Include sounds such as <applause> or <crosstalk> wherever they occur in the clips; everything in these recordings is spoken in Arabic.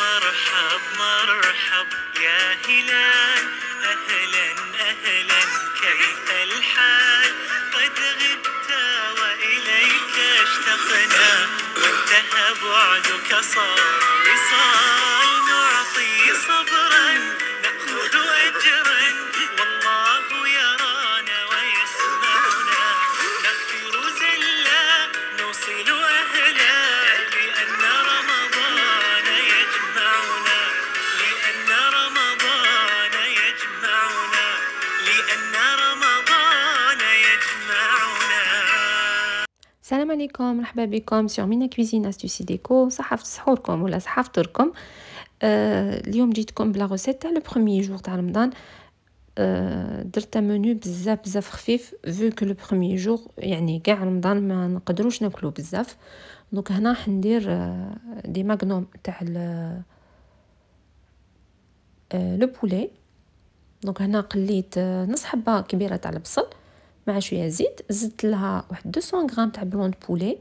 مرحب مرحب يا هلال أهلا عليكم مرحبا بكم سيغ مينا كويزين استوسي ديكو صحافة سحوركم ولا صحافتركم آه اليوم جيتكم بلا غوسيت تاع لو بخومي جور تاع رمضان آه، درت منو بزاف بزاف خفيف فو كو لو بخومي جور يعني كاع رمضان ما نقدروش ناكلو بزاف دونك هنا حندير آه دي ماغنوم تاع لو بولي آه، دونك هنا قليت آه، نص حبه كبيره تاع البصل مع شويه زيت زدت لها واحد 200 غرام تاع بلون بولي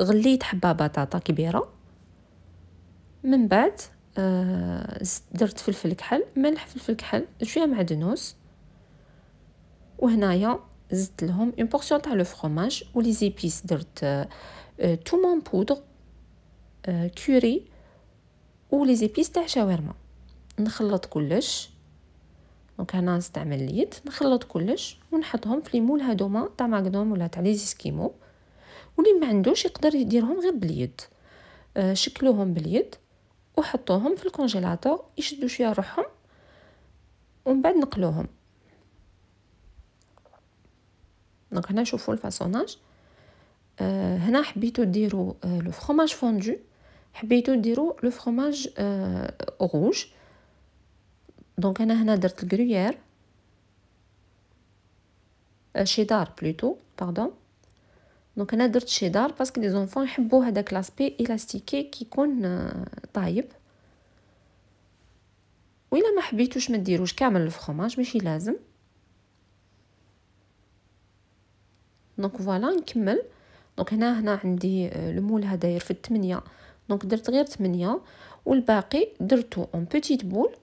غليت حبه بطاطا كبيره من بعد آه، درت فلفل كحل ملح فلفل كحل شويه معدنوس وهنايا زدت لهم اون بورسيون تاع لو فرomage ولي زيبيس درت تومون بودر آه كوري ولي زيبيس تاع شاورما نخلط كلش دونك هنا نستعمل اليد نخلط كلش ونحطهم في ليمول هادوما تاع ماكدون ولا تاع زيسكيمو واللي ما عندوش يقدر يديرهم غير باليد آه شكلوهم باليد وحطوهم في الكونجيلاتور يشدو شويه روحهم ومن بعد نقلوهم دونك هنا شوفوا الفاصوناج آه هنا حبيتو ديروا آه لو فروماج فوندو حبيتو ديروا لو فروماج آه روج دونك انا هنا درت الكرويير شيدار بلوتو باردون دونك انا درت شيدار باسكو لي زونفون يحبوا هذاك لاسبي الاستيكي كيكون طايب و الا ما حبيتوش ما ديروش كامل الفرماج ماشي لازم دونك فوالا نكمل دونك هنا هنا عندي المول euh, هذا داير في 8 دونك درت غير 8 والباقي درتو اون بوتيت بول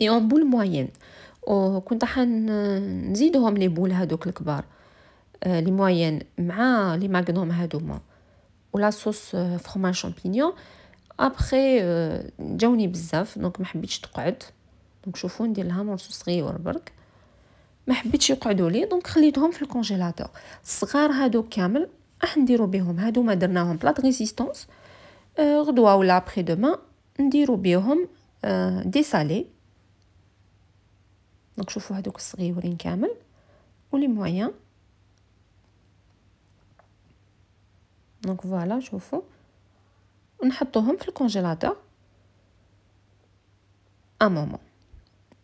اي اون بول موين وكنت حنزيدهم لي بول هادوك الكبار آه، لي موين مع لي ماغنوم هادوما ولا صوص آه، فرماج شامبينيون ابخي آه، جاوني بزاف دونك ما حبيتش تقعد دونك شوفو ندير لها مرسو صغير برك ما حبيتش يقعدوا لي دونك خليتهم في الكونجيلاتور الصغار هادو كامل راح نديرو بهم هادو ما درناهم بلاط ريزيستونس غدوه ولا ابري دوما نديرو بهم دي سالي دونك شوفوا هذوك الصغيورين كامل ولي مويان دونك فوالا شوفوا ونحطوهم في الكونجيلاتور ا مومون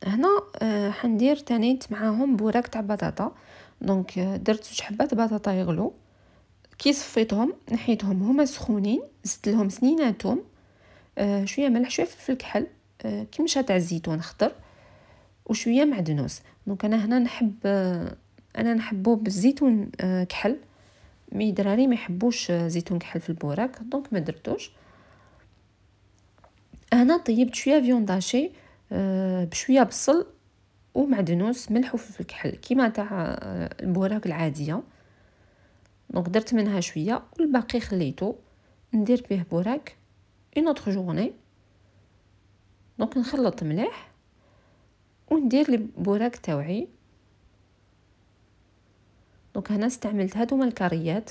هنا آه، حندير تانيت معاهم بوراك تاع بطاطا دونك آه، درت جوج حبات بطاطا يغلو كي صفيتهم نحيتهم هما سخونين زدت لهم سنيناتهم آه شويه ملح شويه فلفل كحل آه، كي مشات تاع الزيتون خضر وشويه معدنوس دونك انا هنا نحب انا نحبو بالزيتون آه، كحل مي دراري ما يحبوش آه، زيتون كحل في البوراك دونك ما درتوش هنا طيبت شويه فيون داشي آه، بشويه بصل ومعدنوس ملح وفلفل كحل كيما تاع البوراك العاديه دونك درت منها شويه والباقي خليته ندير به بوراك اون اوتر جورني دونك نخلط مليح وندير البوراك تاوعي دونك هنا استعملت هادو الكاريات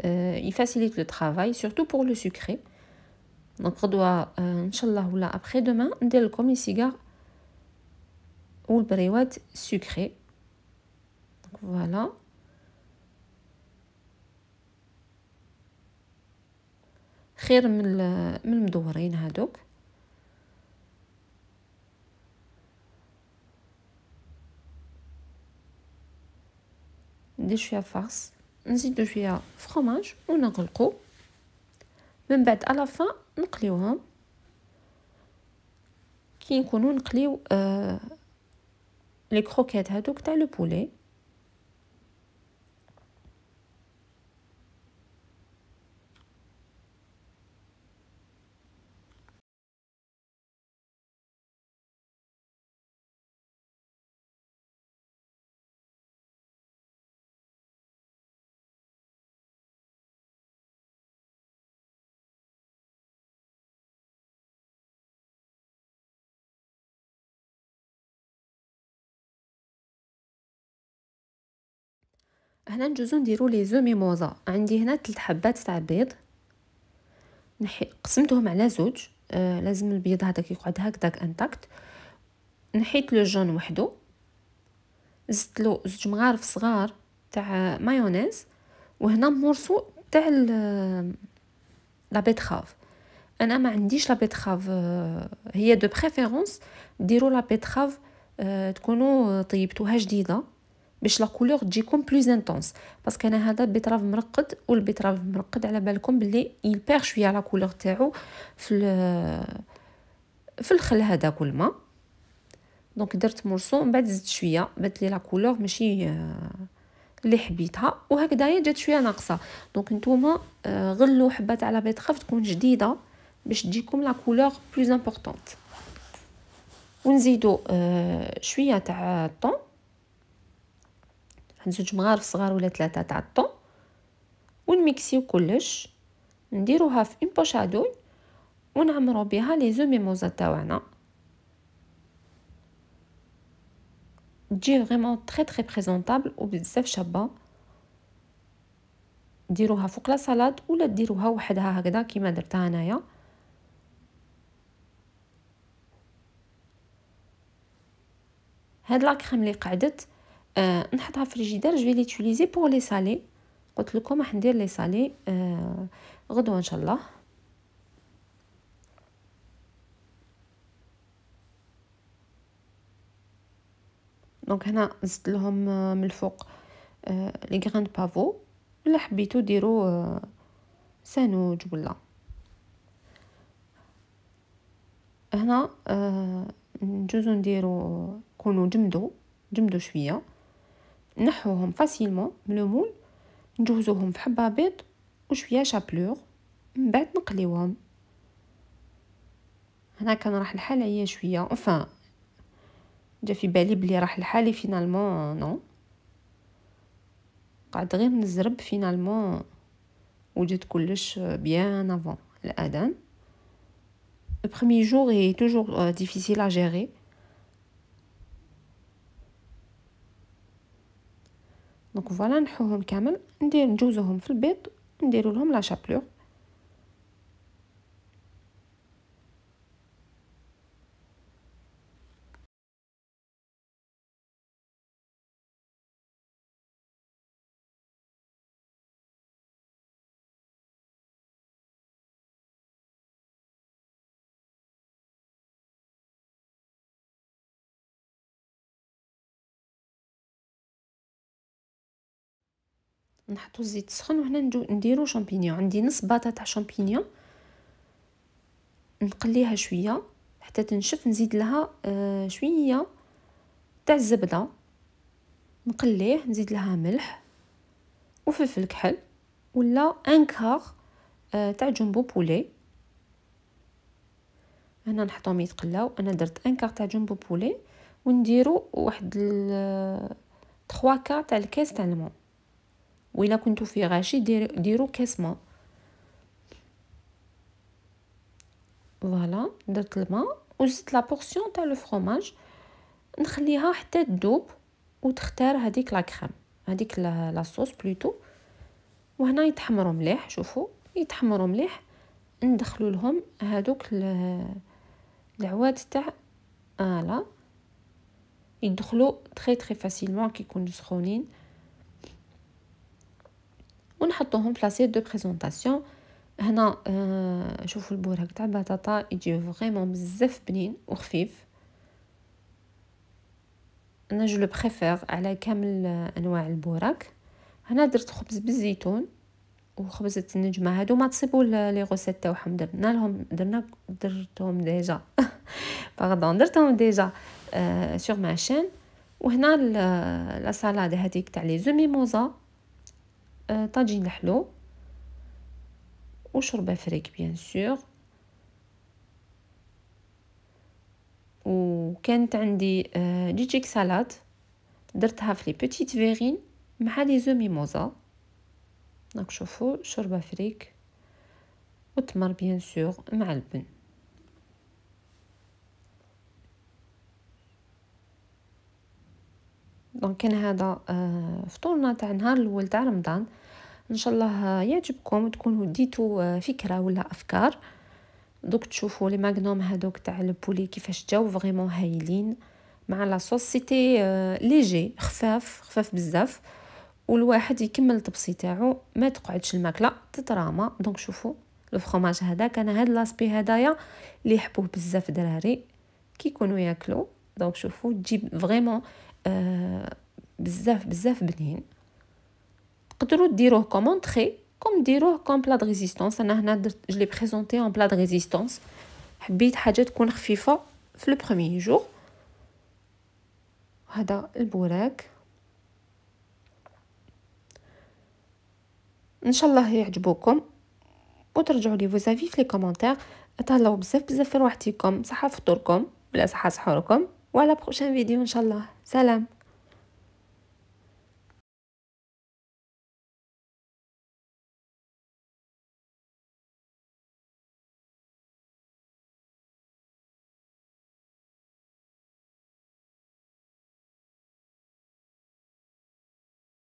آه، يفاسيليت لو طرافاي سورتو بور لو سوكري دونك غدوه آه، ان شاء الله ولا ابخي دوما ندير لكم لي سيغار والبريوات سوكري دونك فوالا خير من من المدورين هادوك ندير شويه فاص نزيدو شويه فخماج ونغلقو من بعد على فا نقليوهم كي نكونو نقليو آه لي كروكيت هادوك تاع لو بولي هنا نجوزو نديرو لي زو ميموزا عندي هنا ثلاث حبات تاع بيض نحي قسمتهم على زوج آه لازم البيض هذاك يقعد هكذاك انتاكت نحيت لو جون وحده زدت له زوج مغارف صغار تاع مايونيز وهنا مورسو تاع لا آه، بيتراف انا ما عنديش لا آه، بيتراف هي دو بريفيرونس ديروا لا بيتراف تكونوا طيبتوها جديده باش لا كولور تجيكم بلوز انتونس باسكو انا هذا بيتراف مرقد والبيتراف مرقد على بالكم بلي يبيغ شويه لا كولور تاعو في في الخل هذا كل ما دونك درت مرسو من بعد زدت شويه بدت لي لا كولور ماشي آه، اللي حبيتها وهكذايا جات شويه ناقصه دونك نتوما آه، غلو حبات على بيتخاف تكون جديده باش تجيكم لا كولور بلوز امبورطونت ونزيدو آه، شويه تاع الطون واحد زوج مغارف صغار ولا ثلاثه تاع الطون ونميكسيو كلش نديروها في اون بوش ادوي ونعمرو بها لي زو ميموزا تاعنا تجي فريمون تري تري بريزونطابل وبزاف شابه ديروها فوق لا سالاد ولا ديروها وحدها هكذا كيما درتها انايا هاد لا كريم اللي قعدت آه نحطها في الجدار جو لي توليزي بور لي سالي قلت لكم راح ندير لي سالي آه غدوه ان شاء الله دونك هنا زدت لهم آه، من الفوق آه لي غران بافو ولا حبيتو ديروا آه سانوج ولا هنا آه نجوزو نديرو كونو جمدو جمدو شويه نحوهم فاسيلمون من المول نجوزوهم في حبه بيض وشويه شابلور من بعد نقليوهم هنا كان راح الحال هي شويه اونفان جا في بالي بلي راح الحال فينالمون نو قعد غير نزرب فينالمون وجد كلش بيان افون الاذان لو premier جوغ est ديفيسيل euh, difficile à دونك فوالا نحوهم كامل ندير نجوزوهم في البيض نديرو لهم لا شابلور نحطو الزيت سخن وهنا نديرو شامبينيون عندي نص باطا تاع شامبينيون نقليها شويه حتى تنشف نزيد لها آه، شويه تاع الزبده نقليه نزيد لها ملح وفلفل كحل ولا ان آه، كار تاع جومبو بولي هنا نحطهم يتقلاو انا درت ان كار تاع جومبو بولي ونديرو واحد 3 كار آه، تاع الكاس تاع الماء وإلا كنتو في غاشي دير ديرو كاس ماء فوالا درت الماء وزدت لا بورسيون تاع لو فروماج نخليها حتى تذوب وتختار هذيك لا كريم هذيك لا صوص بلوتو وهنا يتحمروا مليح شوفوا يتحمروا مليح ندخلوا لهم هذوك العواد تاع فوالا يدخلوا تري تري فاسيلمون كيكونوا سخونين ونحطوهم لاسيت دو بريزونطاسيون هنا آه شوفوا البورهق تاع البطاطا يجي فريمون بزاف بنين وخفيف انا جو لو بريفير على كامل انواع البوراك هنا درت خبز بالزيتون وخبزة النجمة هادو ما تصيبوا لي غوسيت تاعهم درنا لهم درنا درتهم ديجا باردون <laughs> درتهم ديجا سور ما شين وهنا لا سالاد هذيك تاع لي زوميموزا آه، طاجين الحلو وشربه فريك بيان سور وكانت عندي آه، جيجيك سالاد درتها في لي بوتيت فيغين مع لي زو ميموزا دونك شوفوا شوربه فريك وتمر بيان سور مع البن دونك كان هذا آه، فطورنا تاع نهار الاول تاع رمضان ان شاء الله يعجبكم وتكونوا ديتو آه، فكره ولا افكار دوك تشوفوا لي ماغنوم هذوك تاع البولي كيفاش جاو فريمون هايلين مع لا صوص سيتي ليجي آه، خفاف خفاف بزاف والواحد يكمل الطبسي تاعو ما تقعدش الماكله تترامى دونك شوفوا لو فرماج هذا كان هاد لاسبي هدايا اللي يحبوه بزاف دراري يكونوا ياكلوا دونك شوفوا تجيب فريمون آه، بزاف بزاف بنين تقدروا ديروه كومونتري كوم ديروه كوم بلا دو ريزيستونس انا هنا درت جلي بريزونتي اون بلا دو ريزيستونس حبيت حاجه تكون خفيفه في لو بروميي جور هذا البوراك ان شاء الله يعجبوكم وترجعوا لي فوزافي في لي كومونتير تهلاو بزاف بزاف في رواحتكم صحه فطوركم ولا صحه سحوركم Voilà la prochaine vidéo, inshallah. Salam.